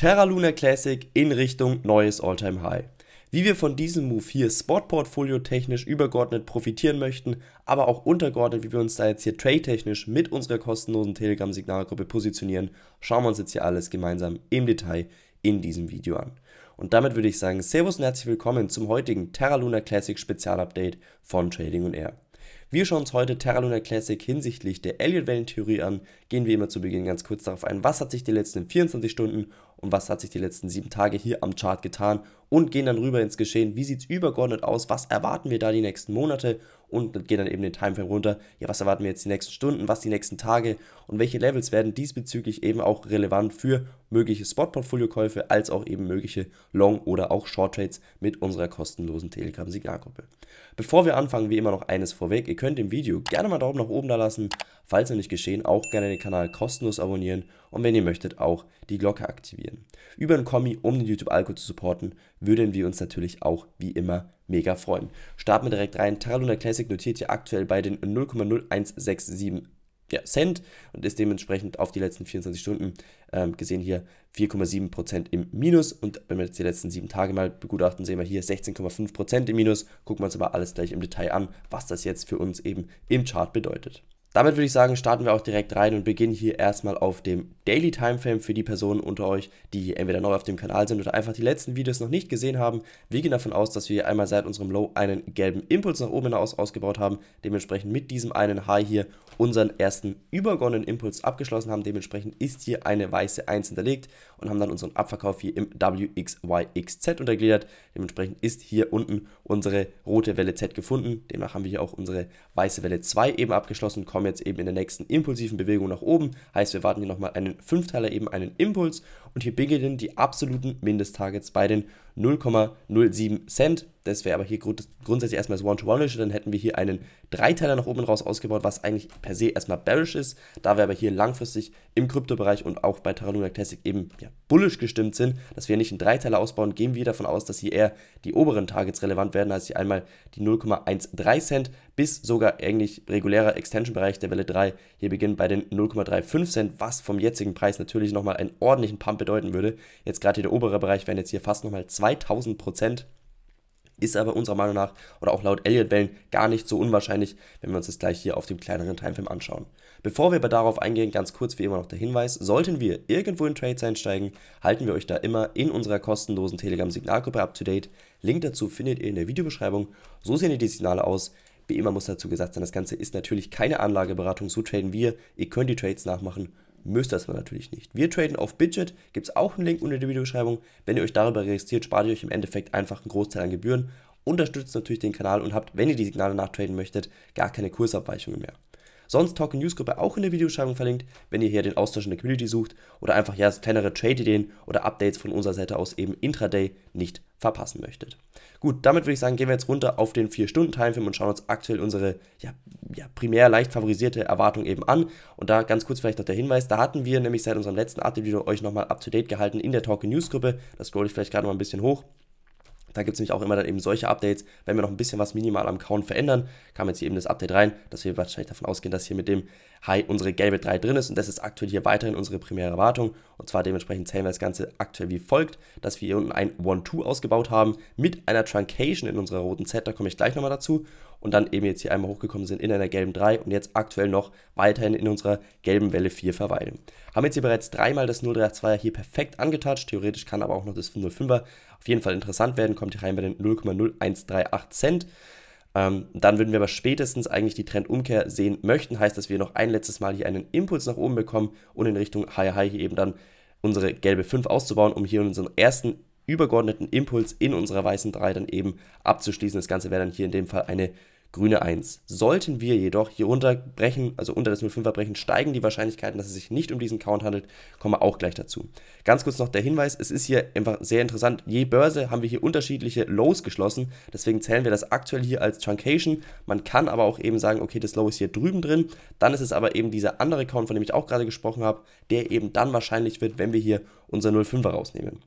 Terra Luna Classic in Richtung neues Alltime High. Wie wir von diesem Move hier Spot-Portfolio technisch übergeordnet profitieren möchten, aber auch untergeordnet, wie wir uns da jetzt hier trade-technisch mit unserer kostenlosen Telegram-Signalgruppe positionieren, schauen wir uns jetzt hier alles gemeinsam im Detail in diesem Video an. Und damit würde ich sagen, Servus und herzlich willkommen zum heutigen Terra Luna Classic Spezialupdate von Trading und Air. Wir schauen uns heute Terra Luna Classic hinsichtlich der Elliott-Wellen-Theorie an, gehen wir immer zu Beginn ganz kurz darauf ein, was hat sich die letzten 24 Stunden und was hat sich die letzten sieben Tage hier am Chart getan und gehen dann rüber ins Geschehen. Wie sieht es übergeordnet aus? Was erwarten wir da die nächsten Monate? Und gehen dann eben den Timeframe runter. Ja, was erwarten wir jetzt die nächsten Stunden? Was die nächsten Tage? Und welche Levels werden diesbezüglich eben auch relevant für mögliche Spot-Portfolio-Käufe als auch eben mögliche Long- oder auch Short-Trades mit unserer kostenlosen Telegram-Signalgruppe. Bevor wir anfangen, wie immer noch eines vorweg. Ihr könnt dem Video gerne mal Daumen nach oben da lassen. Falls noch nicht geschehen, auch gerne den Kanal kostenlos abonnieren und wenn ihr möchtet, auch die Glocke aktivieren. Medien. Über ein Kommi, um den YouTube-Algo zu supporten, würden wir uns natürlich auch wie immer mega freuen. Starten wir direkt rein. Taraluna Classic notiert hier aktuell bei den 0,0167 ja, Cent und ist dementsprechend auf die letzten 24 Stunden ähm, gesehen hier 4,7% im Minus. Und wenn wir jetzt die letzten 7 Tage mal begutachten, sehen wir hier 16,5% im Minus. Gucken wir uns aber alles gleich im Detail an, was das jetzt für uns eben im Chart bedeutet. Damit würde ich sagen, starten wir auch direkt rein und beginnen hier erstmal auf dem Daily Timeframe für die Personen unter euch, die entweder neu auf dem Kanal sind oder einfach die letzten Videos noch nicht gesehen haben. Wir gehen davon aus, dass wir einmal seit unserem Low einen gelben Impuls nach oben hinaus ausgebaut haben, dementsprechend mit diesem einen High hier unseren ersten übergonnenen Impuls abgeschlossen haben, dementsprechend ist hier eine weiße 1 hinterlegt und haben dann unseren Abverkauf hier im WXYXZ untergliedert, dementsprechend ist hier unten unsere rote Welle Z gefunden, demnach haben wir hier auch unsere weiße Welle 2 eben abgeschlossen, kommen kommen jetzt eben in der nächsten impulsiven Bewegung nach oben. Heißt, wir warten hier nochmal einen Fünfteiler, eben einen Impuls und hier beginnen die absoluten Mindesttargets bei den 0,07 Cent. Das wäre aber hier grund grundsätzlich erstmal das One-to-One-Ratio. Dann hätten wir hier einen Dreiteiler nach oben raus ausgebaut, was eigentlich per se erstmal bearish ist. Da wir aber hier langfristig im Kryptobereich und auch bei Terra Luna Classic eben ja, bullish gestimmt sind, dass wir nicht einen Dreiteiler ausbauen, gehen wir davon aus, dass hier eher die oberen Targets relevant werden, als hier einmal die 0,13 Cent bis sogar eigentlich regulärer Extension-Bereich der Welle 3 hier beginnt bei den 0,35 Cent, was vom jetzigen Preis natürlich nochmal einen ordentlichen Pump bedeuten würde. Jetzt gerade der obere Bereich wären jetzt hier fast nochmal 2000 Prozent. Ist aber unserer Meinung nach oder auch laut Elliott-Wellen gar nicht so unwahrscheinlich, wenn wir uns das gleich hier auf dem kleineren Timeframe anschauen. Bevor wir aber darauf eingehen, ganz kurz wie immer noch der Hinweis, sollten wir irgendwo in Trades einsteigen, halten wir euch da immer in unserer kostenlosen Telegram-Signalgruppe up-to-date. Link dazu findet ihr in der Videobeschreibung. So sehen die Signale aus. Wie immer muss dazu gesagt sein, das Ganze ist natürlich keine Anlageberatung, so traden wir, ihr könnt die Trades nachmachen Müsst das aber natürlich nicht. Wir traden auf Bidget, gibt es auch einen Link unter der Videobeschreibung. Wenn ihr euch darüber registriert, spart ihr euch im Endeffekt einfach einen Großteil an Gebühren, unterstützt natürlich den Kanal und habt, wenn ihr die Signale nachtraden möchtet, gar keine Kursabweichungen mehr. Sonst Talk News Gruppe auch in der Videobeschreibung verlinkt, wenn ihr hier den Austausch in der Community sucht oder einfach ja kleinere Trade-Ideen oder Updates von unserer Seite aus eben intraday nicht verpassen möchtet. Gut, damit würde ich sagen, gehen wir jetzt runter auf den 4 stunden timefilm und schauen uns aktuell unsere ja, ja, primär leicht favorisierte Erwartung eben an. Und da ganz kurz vielleicht noch der Hinweis, da hatten wir nämlich seit unserem letzten Update-Video euch nochmal up-to-date gehalten in der Talk News Gruppe. Das scroll ich vielleicht gerade mal ein bisschen hoch. Da gibt es nämlich auch immer dann eben solche Updates. Wenn wir noch ein bisschen was minimal am Count verändern, kam jetzt hier eben das Update rein, dass wir wahrscheinlich davon ausgehen, dass hier mit dem High unsere gelbe 3 drin ist. Und das ist aktuell hier weiterhin unsere primäre Erwartung. Und zwar dementsprechend zählen wir das Ganze aktuell wie folgt, dass wir hier unten ein 1-2 ausgebaut haben mit einer Truncation in unserer roten Z. Da komme ich gleich nochmal dazu. Und dann eben jetzt hier einmal hochgekommen sind in einer gelben 3 und jetzt aktuell noch weiterhin in unserer gelben Welle 4 verweilen. Haben jetzt hier bereits dreimal das 032er hier perfekt angetouched. Theoretisch kann aber auch noch das 05er auf jeden Fall interessant werden, kommt hier rein bei den 0,0138 Cent. Ähm, dann würden wir aber spätestens eigentlich die Trendumkehr sehen möchten. Heißt, dass wir noch ein letztes Mal hier einen Impuls nach oben bekommen und in Richtung High High hier eben dann unsere gelbe 5 auszubauen, um hier unseren ersten übergeordneten Impuls in unserer weißen 3 dann eben abzuschließen. Das Ganze wäre dann hier in dem Fall eine Grüne 1. Sollten wir jedoch hier unterbrechen, also unter das 05er brechen, steigen die Wahrscheinlichkeiten, dass es sich nicht um diesen Count handelt, kommen wir auch gleich dazu. Ganz kurz noch der Hinweis, es ist hier einfach sehr interessant, je Börse haben wir hier unterschiedliche Lows geschlossen, deswegen zählen wir das aktuell hier als Truncation. Man kann aber auch eben sagen, okay, das Low ist hier drüben drin, dann ist es aber eben dieser andere Count, von dem ich auch gerade gesprochen habe, der eben dann wahrscheinlich wird, wenn wir hier unser 05er rausnehmen.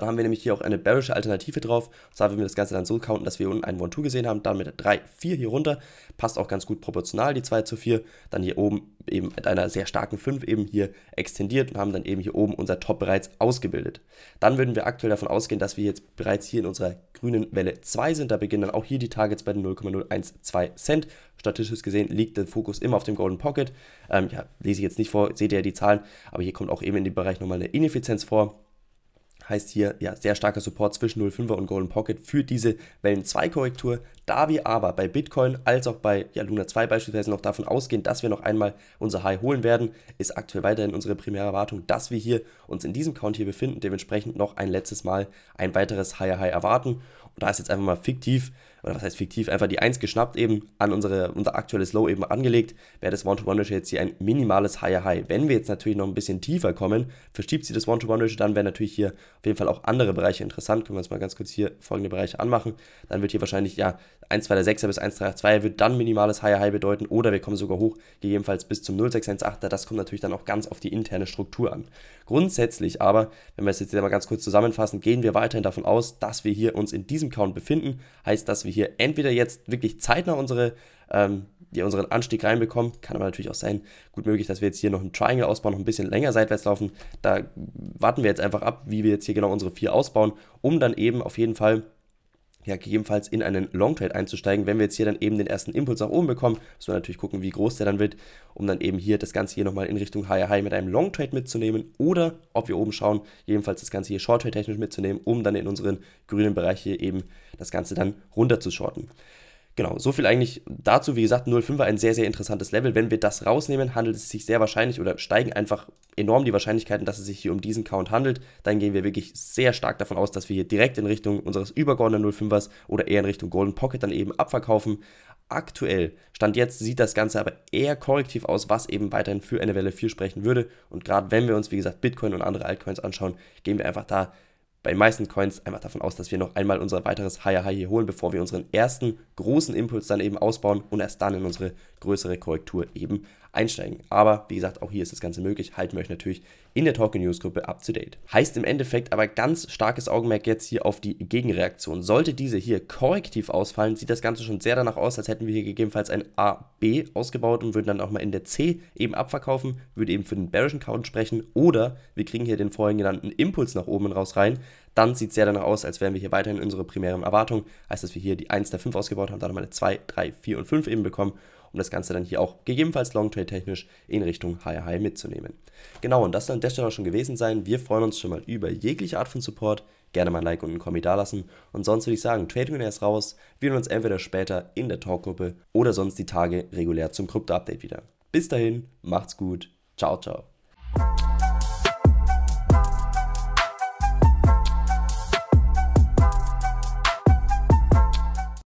Dann haben wir nämlich hier auch eine bearische Alternative drauf. Und zwar, wenn wir das Ganze dann so counten, dass wir unten einen 1-2 gesehen haben, dann mit 3, 4 hier runter. Passt auch ganz gut proportional, die 2 zu 4. Dann hier oben eben mit einer sehr starken 5 eben hier extendiert und haben dann eben hier oben unser Top bereits ausgebildet. Dann würden wir aktuell davon ausgehen, dass wir jetzt bereits hier in unserer grünen Welle 2 sind. Da beginnen dann auch hier die Targets bei den 0,012 Cent. Statistisch gesehen liegt der Fokus immer auf dem Golden Pocket. Ähm, ja, lese ich jetzt nicht vor, seht ihr ja die Zahlen, aber hier kommt auch eben in dem Bereich nochmal eine Ineffizienz vor heißt hier ja sehr starker Support zwischen 0,5er und Golden Pocket für diese Wellen 2 Korrektur. Da wir aber bei Bitcoin als auch bei ja, Luna 2 beispielsweise noch davon ausgehen, dass wir noch einmal unser High holen werden, ist aktuell weiterhin unsere primäre Erwartung, dass wir hier uns in diesem Count hier befinden, dementsprechend noch ein letztes Mal ein weiteres Higher High erwarten. Und da ist jetzt einfach mal fiktiv oder was heißt fiktiv, einfach die 1 geschnappt eben, an unsere, unser aktuelles Low eben angelegt, wäre das One-to-One-Ratio jetzt hier ein minimales Higher-High. Wenn wir jetzt natürlich noch ein bisschen tiefer kommen, verschiebt sich das One-to-One-Ratio, dann wären natürlich hier auf jeden Fall auch andere Bereiche interessant. Können wir uns mal ganz kurz hier folgende Bereiche anmachen. Dann wird hier wahrscheinlich, ja, 1, 2, 6 er bis 1, 3, 2 wird dann minimales Higher-High bedeuten oder wir kommen sogar hoch, gegebenenfalls bis zum 0,618. Das kommt natürlich dann auch ganz auf die interne Struktur an. Grundsätzlich aber, wenn wir es jetzt mal ganz kurz zusammenfassen, gehen wir weiterhin davon aus, dass wir hier uns in diesem Count befinden, heißt, dass wir hier entweder jetzt wirklich zeitnah unsere, ähm, die unseren Anstieg reinbekommen. Kann aber natürlich auch sein, gut möglich, dass wir jetzt hier noch einen Triangle ausbauen, noch ein bisschen länger seitwärts laufen. Da warten wir jetzt einfach ab, wie wir jetzt hier genau unsere vier ausbauen, um dann eben auf jeden Fall ja, gegebenenfalls in einen Long Trade einzusteigen. Wenn wir jetzt hier dann eben den ersten Impuls nach oben bekommen, müssen wir natürlich gucken, wie groß der dann wird, um dann eben hier das Ganze hier nochmal in Richtung High High mit einem Long Trade mitzunehmen oder ob wir oben schauen, jedenfalls das Ganze hier Short Trade technisch mitzunehmen, um dann in unseren grünen Bereich hier eben das Ganze dann runter zu shorten. Genau, so viel eigentlich dazu. Wie gesagt, 05 war ein sehr, sehr interessantes Level. Wenn wir das rausnehmen, handelt es sich sehr wahrscheinlich oder steigen einfach enorm die Wahrscheinlichkeiten, dass es sich hier um diesen Count handelt. Dann gehen wir wirklich sehr stark davon aus, dass wir hier direkt in Richtung unseres übergeordneten 05ers oder eher in Richtung Golden Pocket dann eben abverkaufen. Aktuell, Stand jetzt, sieht das Ganze aber eher korrektiv aus, was eben weiterhin für eine Welle 4 sprechen würde. Und gerade wenn wir uns, wie gesagt, Bitcoin und andere Altcoins anschauen, gehen wir einfach da bei den meisten Coins einfach davon aus, dass wir noch einmal unser weiteres Higher High hier holen, bevor wir unseren ersten großen Impuls dann eben ausbauen und erst dann in unsere größere Korrektur eben einsteigen. Aber wie gesagt, auch hier ist das Ganze möglich. Halten wir euch natürlich in der Talking News Gruppe up to date. Heißt im Endeffekt aber ganz starkes Augenmerk jetzt hier auf die Gegenreaktion. Sollte diese hier korrektiv ausfallen, sieht das Ganze schon sehr danach aus, als hätten wir hier gegebenenfalls ein A-B ausgebaut und würden dann auch mal in der C eben abverkaufen, würde eben für den bearischen Count sprechen oder wir kriegen hier den vorhin genannten Impuls nach oben raus rein, dann sieht es sehr danach aus, als wären wir hier weiterhin unsere primären Erwartungen. Heißt, dass wir hier die 1 der 5 ausgebaut haben, dann nochmal eine 2, 3, 4 und 5 eben bekommen, um das Ganze dann hier auch gegebenenfalls Long Trade technisch in Richtung Higher High mitzunehmen. Genau, und das soll an der Stelle auch schon gewesen sein. Wir freuen uns schon mal über jegliche Art von Support. Gerne mal ein Like und einen Kommi dalassen. Und sonst würde ich sagen, Trading erst raus. Wir sehen uns entweder später in der Talkgruppe oder sonst die Tage regulär zum Krypto-Update wieder. Bis dahin, macht's gut. Ciao, ciao.